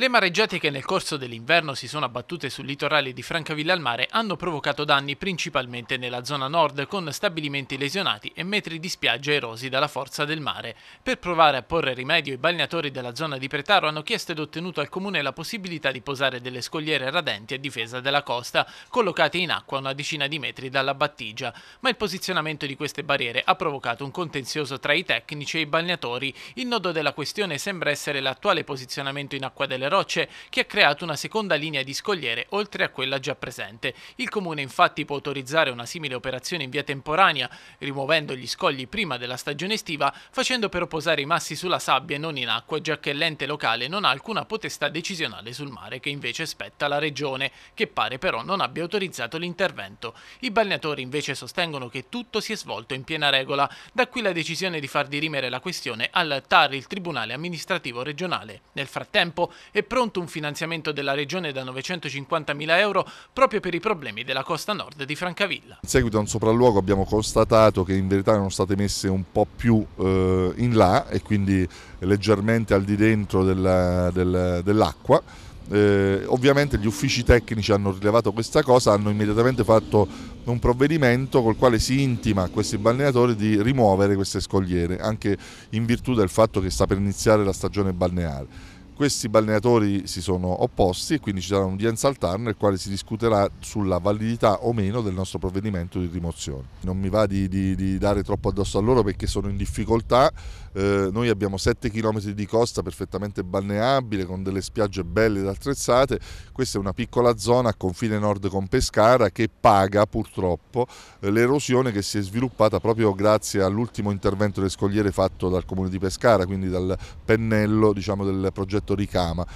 Le mareggiate che nel corso dell'inverno si sono abbattute sul litorale di Francavilla al mare hanno provocato danni principalmente nella zona nord con stabilimenti lesionati e metri di spiaggia erosi dalla forza del mare. Per provare a porre rimedio i balneatori della zona di Pretaro hanno chiesto ed ottenuto al comune la possibilità di posare delle scogliere radenti a difesa della costa, collocate in acqua a una decina di metri dalla battigia, ma il posizionamento di queste barriere ha provocato un contenzioso tra i tecnici e i balneatori. Il nodo della questione sembra essere l'attuale posizionamento in acqua delle rocce che ha creato una seconda linea di scogliere oltre a quella già presente. Il comune infatti può autorizzare una simile operazione in via temporanea, rimuovendo gli scogli prima della stagione estiva, facendo però posare i massi sulla sabbia e non in acqua, già che l'ente locale non ha alcuna potestà decisionale sul mare, che invece spetta la regione, che pare però non abbia autorizzato l'intervento. I balneatori invece sostengono che tutto si è svolto in piena regola, da qui la decisione di far dirimere la questione al TAR, il Tribunale Amministrativo Regionale. Nel frattempo è pronto un finanziamento della Regione da 950.000 euro proprio per i problemi della costa nord di Francavilla. In seguito a un sopralluogo abbiamo constatato che in verità erano state messe un po' più eh, in là e quindi leggermente al di dentro dell'acqua. Del, dell eh, ovviamente gli uffici tecnici hanno rilevato questa cosa, hanno immediatamente fatto un provvedimento col quale si intima a questi balneatori di rimuovere queste scogliere, anche in virtù del fatto che sta per iniziare la stagione balneare. Questi balneatori si sono opposti e quindi ci sarà un'udienza al alterna nel quale si discuterà sulla validità o meno del nostro provvedimento di rimozione. Non mi va di, di, di dare troppo addosso a loro perché sono in difficoltà, eh, noi abbiamo 7 km di costa perfettamente balneabile con delle spiagge belle ed attrezzate, questa è una piccola zona a confine nord con Pescara che paga purtroppo eh, l'erosione che si è sviluppata proprio grazie all'ultimo intervento delle scogliere fatto dal comune di Pescara, quindi dal pennello diciamo, del progetto ricama